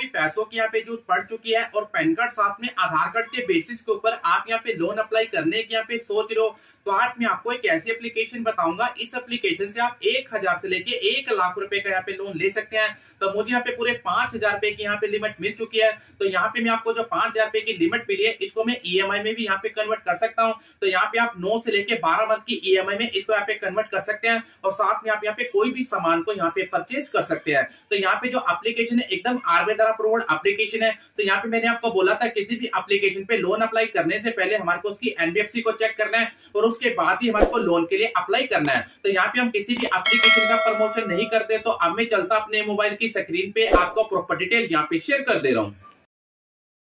भी पैसों की यहाँ पे जो पड़ चुकी है और पैन कार्ड साथ में आधार कार्ड के बेसिस के ऊपर आप यहाँ पे लोन अप्लाई करने की यहाँ पे सोच रहे हो तो आज मैं आपको एक ऐसी एप्लीकेशन बताऊंगा इस एप्लीकेशन से आप एक हजार से लेके एक लाख रुपए का यहाँ पे लोन ले सकते हैं तो मुझे यहाँ पे पूरे पांच हजार रुपए की यहाँ पे लिमिट मिल चुकी है तो यहाँ पे मैं आपको जो पांच हजार रुपए की लिमिट मिली है इसको मैं ईएमआई में भी यहाँ पे कन्वर्ट कर सकता हूँ तो यहाँ पे आप नौ से लेके बारह मंथ की ईएमआई में इसको यहाँ पे कन्वर्ट कर सकते हैं और साथ में आप यहाँ पे कोई भी सामान को यहाँ पे परचेज कर सकते हैं तो यहाँ पे जो एप्लीकेशन है एकदम आरबे पंद्रह करोड़ एप्लीकेशन है तो यहाँ पे मैंने आपको बोला था किसी भी एप्लीकेशन पे लोन अप्लाई करने से पहले हमारे को उसकी एनबीएफसी को चेक करना है और उसके बाद ही हमारे को लोन के लिए अप्लाई करना है तो यहाँ पे हम किसी भी एप्लीकेशन का प्रमोशन नहीं करते तो अब मैं चलता अपने मोबाइल की स्क्रीन पे आपको प्रॉपर डिटेल यहाँ पे शेयर कर दे रहा हूँ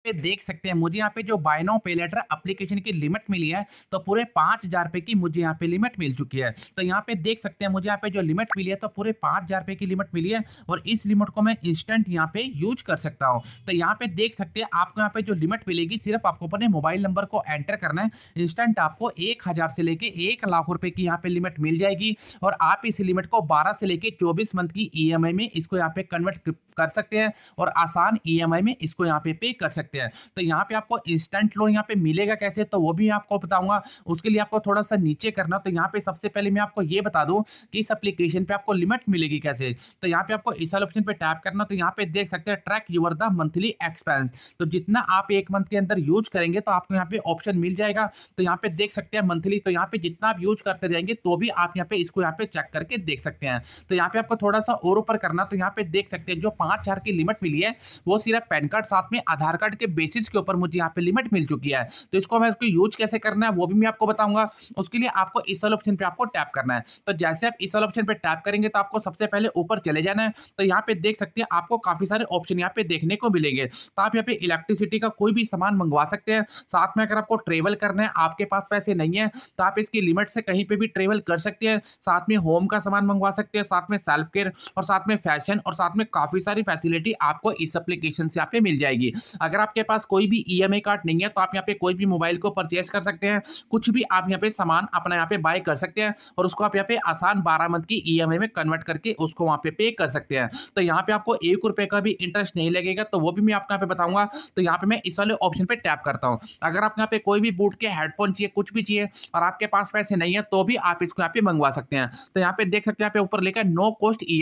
पे देख सकते हैं मुझे यहाँ पे जो बायनो पे लेटर अप्लीकेशन की लिमिट मिली है तो पूरे पांच हज़ार रुपए की मुझे यहाँ पे लिमिट मिल चुकी है तो यहाँ पे देख सकते हैं मुझे यहाँ पे जो लिमिट मिली है तो पूरे पांच हज़ार रुपए की लिमिट मिली है और इस लिमिट को मैं इंस्टेंट यहाँ पे यूज कर सकता हूँ तो यहाँ पे देख सकते हैं आपको यहाँ पे जो लिमिट मिलेगी सिर्फ आपको अपने मोबाइल नंबर को एंटर करना है इंस्टेंट आपको एक हज़ार से लेके एक लाख रुपए की यहाँ पे लिमिट मिल जाएगी और आप इस लिमिट को बारह से लेके चौबीस मंथ की ई e में इसको यहाँ पे कन्वर्ट कर सकते हैं और आसान ईएमआई में इसको यहाँ पे पे कर सकते हैं तो यहाँ पे आपको इंस्टेंट लोन यहाँ पे मिलेगा कैसे तो वो भी मैं आपको बताऊंगा उसके लिए आपको थोड़ा सा नीचे करना तो यहाँ पे सबसे पहले मैं आपको ये बता दूँ कि इस अपलीकेशन पे आपको लिमिट मिलेगी कैसे तो यहाँ पे आपको इस ऑप्शन पर टैप करना तो यहाँ पे देख सकते हैं track your the monthly expense तो जितना आप एक मंथ के अंदर यूज करेंगे तो आपको यहाँ पे ऑप्शन मिल जाएगा तो यहाँ पे देख सकते हैं मंथली तो यहाँ पे जितना आप यूज करते रहेंगे तो भी आप यहाँ पे इसको यहाँ पे चेक करके देख सकते हैं तो यहाँ पे आपको थोड़ा सा और ऊपर करना तो यहाँ पे देख सकते हैं जो पाँच हज़ार की लिमिट मिली है वो सिर्फ पैन कार्ड साथ में आधार कार्ड के बेसिस के ऊपर मुझे यहाँ पे लिमिट मिल चुकी है तो इसको मैं उसको यूज कैसे करना है वो भी मैं आपको बताऊंगा उसके लिए आपको इस वाले ऑप्शन पर आपको टैप करना है तो जैसे आप इस वाले ऑप्शन पर टैप करेंगे तो आपको सबसे पहले ऊपर चले जाना है तो यहाँ पे देख सकते हैं आपको काफ़ी सारे ऑप्शन यहाँ पे देखने को मिलेंगे तो आप यहाँ पे इलेक्ट्रिसिटी का कोई भी सामान मंगवा सकते हैं साथ में अगर आपको ट्रेवल करना है आपके पास पैसे नहीं है तो आप इसकी लिमिट से कहीं पर भी ट्रेवल कर सकते हैं साथ में होम का सामान मंगवा सकते हैं साथ में सेल्फ केयर और साथ में फैशन और साथ में काफ़ी सारे सारी फैसिलिटी आपको इस एप्लीकेशन से यहाँ पे मिल जाएगी अगर आपके पास कोई भी ई कार्ड नहीं है तो आप यहाँ पे कोई भी मोबाइल को परचेज कर सकते हैं कुछ भी आप यहाँ पे सामान अपना यहाँ पे बाय कर सकते हैं और उसको आप यहाँ पे आसान बारह मंथ की ई में कन्वर्ट करके उसको वहाँ पे पे कर सकते हैं तो यहाँ पे आपको एक रुपये का भी इंटरेस्ट नहीं लगेगा तो वो भी मैं आपको यहाँ पे बताऊंगा तो यहाँ पे मैं इस वाले ऑप्शन पर टैप करता हूँ अगर आप यहाँ पे कोई भी बूट के हेडफोन चाहिए कुछ भी चाहिए और आपके पास पैसे नहीं है तो भी आप इसको यहाँ पे मंगवा सकते हैं तो यहाँ पे देख सकते हैं यहाँ पे ऊपर लेकर नो कॉस्ट ई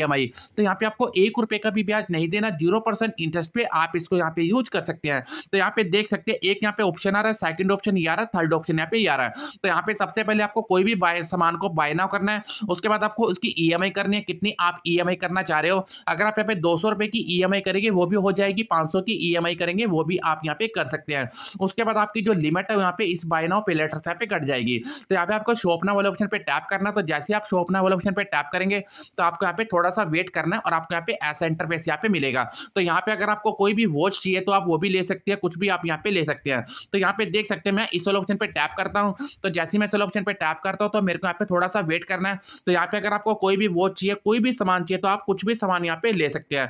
तो यहाँ पे आपको एक रुपये का भी ब्याज ब्याज नहीं देना जीरो परसेंट इंटरेस्ट पे आप इसको यहाँ पे यूज कर सकते हैं तो यहाँ पे देख सकते हैं एक यहाँ पे ऑप्शन आ रहा है सेकंड ऑप्शन ये आ रहा है थर्ड ऑप्शन यहाँ पे ये आ रहा है तो यहाँ पे सबसे पहले आपको कोई भी बाय सामान को बाय ना करना है उसके बाद आपको उसकी ई करनी है कितनी आप ई करना चाह रहे हो अगर आप यहाँ पे दो की ई करेंगे वो भी हो जाएगी पाँच की ई करेंगे वो भी आप यहाँ पे कर सकते हैं उसके बाद आपकी जो लिमिट है यहाँ पे इस बाय नाव पे लेटर यहाँ कट जाएगी तो यहाँ पे आपको शोपना वाले ऑप्शन पर टैप करना तो जैसे आप शोपना वाले ऑप्शन पर टैप करेंगे तो आपको यहाँ पे थोड़ा सा वेट करना है और आपको यहाँ पे ऐसा इंटरफेस यहाँ पे मिलेगा तो यहाँ पे अगर आपको कोई भी वॉच चाहिए तो आप वो भी ले सकते हैं कुछ भी आप यहाँ पे ले सकते हैं तो यहाँ पे देख सकते हैं मैं इस ऑप्शन पे टैप करता हूँ तो जैसे मैं इस ऑप्शन पे टैप करता हूँ तो मेरे को यहाँ पे थोड़ा सा वेट करना है तो यहाँ पे अगर आपको कोई भी वॉच चाहिए कोई भी सामान चाहिए तो आप कुछ भी सामान यहाँ पे ले सकते हैं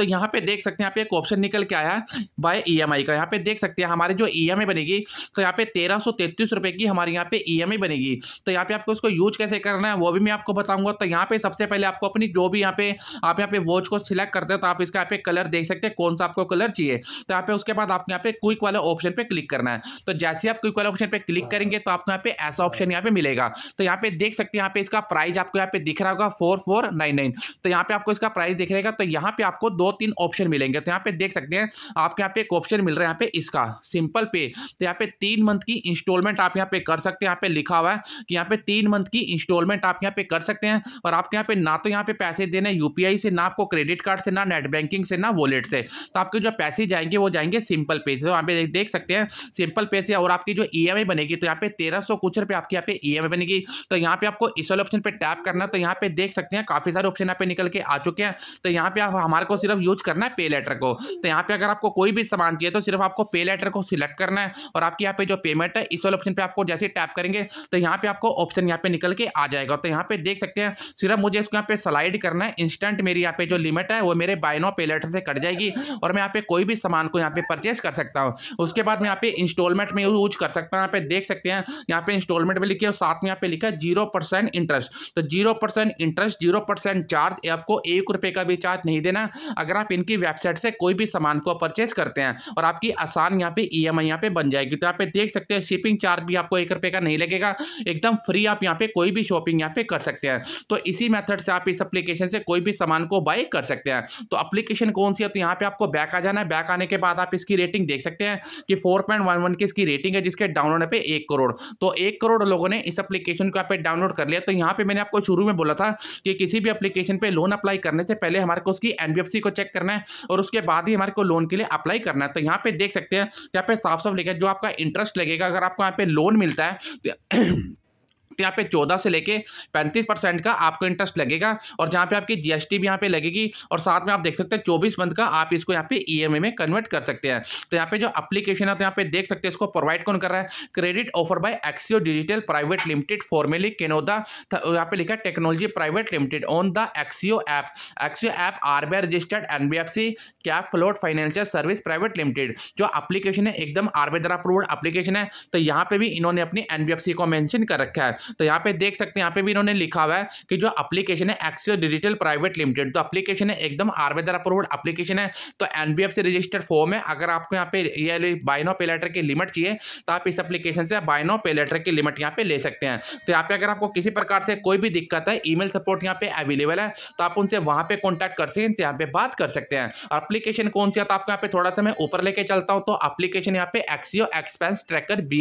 तो यहाँ पे देख सकते हैं यहाँ पे एक ऑप्शन निकल के आया है बाय ई का यहाँ पे देख सकते हैं हमारे जो ई बनेगी तो यहाँ पे तेरह सौ तैतीस रुपये की हमारे यहाँ पे ई बनेगी तो यहाँ पे आपको उसको यूज कैसे करना है वो भी मैं आपको बताऊंगा तो यहाँ पे सबसे पहले आपको अपनी जो भी यहाँ पे आप यहाँ पे वॉच को सिलेक्ट करते हैं तो आप इसका यहाँ पे कलर देख सकते हैं कौन सा आपको कलर चाहिए तो यहाँ पे उसके बाद आपको यहाँ पे क्विक वाले ऑप्शन पे क्लिक करना है तो जैसे आप क्विक वाले ऑप्शन पे क्लिक करेंगे तो आपको यहाँ पे ऐसा ऑप्शन यहाँ पे मिलेगा तो यहाँ पे देख सकते हैं यहाँ पे इसका प्राइस आपको यहाँ पे दिख रहा होगा फोर फोर नाइन नाइन तो यहाँ पे आपको इसका प्राइस दिख रहेगा तो यहाँ पे आपको दो तीन ऑप्शन मिलेंगे तो यहाँ पे देख सकते हैं आपके यहाँ पे एक ऑप्शन मिल रहा है यहाँ पे इसका सिंपल पे तो यहाँ पे तीन मंथ की इंस्टॉलमेंट आप यहाँ पे कर सकते हैं यहाँ पे लिखा हुआ है कि यहाँ पे तीन मंथ की इंस्टॉलमेंट आप यहाँ पे कर सकते हैं और आपके यहाँ पे ना तो यहाँ पे पैसे देने यूपीआई से ना आपको क्रेडिट कार्ड से ना नेट बैंकिंग से ना वॉलेट से तो आपके जो पैसे जाएंगे वो जाएंगे सिंपल पे से तो यहाँ पे देख सकते हैं सिंपल पे से और आपकी जो ई बनेगी तो यहाँ पे तेरह कुछ रुपये आपके यहाँ पे ई बनेगी तो यहाँ पे आपको इस वाले ऑप्शन पर टैप करना तो यहाँ पे देख सकते हैं काफ़ी सारे ऑप्शन यहाँ पे निकल के आ चुके हैं तो यहाँ पे आप हमारे को सिर्फ मतलब यूज करना है पे लेटर को तो यहाँ पे अगर आपको कोई भी सामान चाहिए तो सिर्फ आपको पे लेटर को सिलेक्ट करना है और आपके यहाँ पे जो पेमेंट है इस वाले ऑप्शन पे आपको जैसे टैप करेंगे तो यहाँ पे आपको ऑप्शन यहाँ पे निकल के आ जाएगा तो यहाँ पे देख सकते हैं सिर्फ मुझे इसको यहाँ पे स्लाइड करना है इंस्टेंट मेरी यहाँ पे जो लिमिट है वो मेरे बायनो पे लेटर से कट जाएगी और मैं यहाँ पे कोई भी सामान को यहाँ पे परचेस कर सकता हूँ उसके बाद मैं यहाँ पे इंस्टॉलमेंट में यूज कर सकता हूँ यहाँ पे देख सकते हैं यहाँ पे इंस्टॉलमेंट में लिखिए और साथ में यहाँ पे लिखा है जीरो परसेंट इंटरेस्ट तो zero percent interest zero percent charge आपको एक रुपये का भी चार्ज नहीं देना अगर अगर आप इनकी वेबसाइट से कोई भी सामान को परचेज करते हैं और आपकी आसान यहाँ पे ई e एम यहाँ पे बन जाएगी तो यहाँ पे देख सकते हैं शिपिंग चार्ज भी आपको एक रुपये का नहीं लगेगा एकदम फ्री आप यहाँ पे कोई भी शॉपिंग यहाँ पे कर सकते हैं तो इसी मेथड से आप इस अप्लीकेशन से कोई भी सामान को बाई कर सकते हैं तो अप्लीकेशन कौन सी है तो यहाँ पे आपको बैक आ जाना है बैक आने के बाद आप इसकी रेटिंग देख सकते हैं कि फोर की इसकी रेटिंग है जिसके डाउनलोड पे एक करोड़ तो एक करोड़ लोगों ने इस एप्लीकेशन को यहाँ पे डाउनलोड कर लिया तो यहाँ पे मैंने आपको शुरू में बोला था कि किसी भी एप्लीकेशन पर लोन अप्लाई करने से पहले हमारे को उसकी एनबीएफसी को चेक करना है और उसके बाद ही हमारे को लोन के लिए अप्लाई करना है तो यहाँ पे देख सकते हैं यहाँ पे साफ साफ लिखा है जो आपका इंटरेस्ट लगेगा अगर आपको यहाँ पे लोन मिलता है तो तो यहाँ पे चौदह से लेके पैंतीस परसेंट का आपको इंटरेस्ट लगेगा और जहाँ पे आपकी जीएसटी भी यहाँ पे लगेगी और साथ में आप देख सकते हैं चौबीस मंथ का आप इसको यहाँ पे ईएमआई e में कन्वर्ट कर सकते हैं तो यहाँ पे जो अपलीकेशन है तो यहाँ पे देख सकते हैं इसको प्रोवाइड कौन कर रहा है credit offer by Axio digital private limited formerly केनोदा यहाँ पे लिखा है technology private limited on the Axio app Axio app RBI registered NBFC Cap Float financial service private limited जो अप्लीकेशन है एकदम आरबीआई द्वारा अप्रूव्ड अप्लीकेशन है तो यहाँ पे भी इन्होंने अपनी एनबीएफसी को मैंशन कर रखा है तो यहाँ पे देख सकते हैं यहाँ पे भी इन्होंने लिखा हुआ है कि जो अप्लीकेशन है एक्सियो डिजिटल प्राइवेट लिमिटेड तो अप्लीकेशन है एकदम आरबेदर अप्रूव अप्लीकेशन है तो से रजिस्टर्ड फॉर्म है अगर आपको यहाँ पे ये बाइनो पे लेटर की लिमिट चाहिए तो आप इस अप्लीकेशन से बाइनो पे लेटर की लिमिट यहाँ पे ले सकते हैं तो यहाँ पे अगर आपको किसी प्रकार से कोई भी दिक्कत है ई सपोर्ट यहाँ पे अवेलेबल है तो आप उनसे वहाँ पे कॉन्टैक्ट कर सकते हैं यहाँ पे बात कर सकते हैं अप्लीकेशन कौन सी है तो आपको यहाँ पे थोड़ा सा मैं ऊपर लेके चलता हूँ तो अप्लीकेशन यहाँ पे एक्सियो एक्सपेंस ट्रैकर बी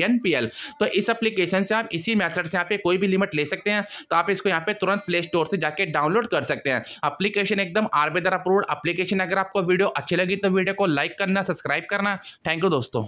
तो इस अप्लीकेशन से आप इसी मैथड से यहाँ पे कोई भी लिमिट ले सकते हैं तो आप इसको यहाँ पे तुरंत प्ले स्टोर से जाके डाउनलोड कर सकते हैं अप्लीकेशन एकदम आरबेदर अप्रूव्ड अप्लीकेशन अगर आपको वीडियो अच्छी लगी तो वीडियो को लाइक करना सब्सक्राइब करना थैंक यू दोस्तों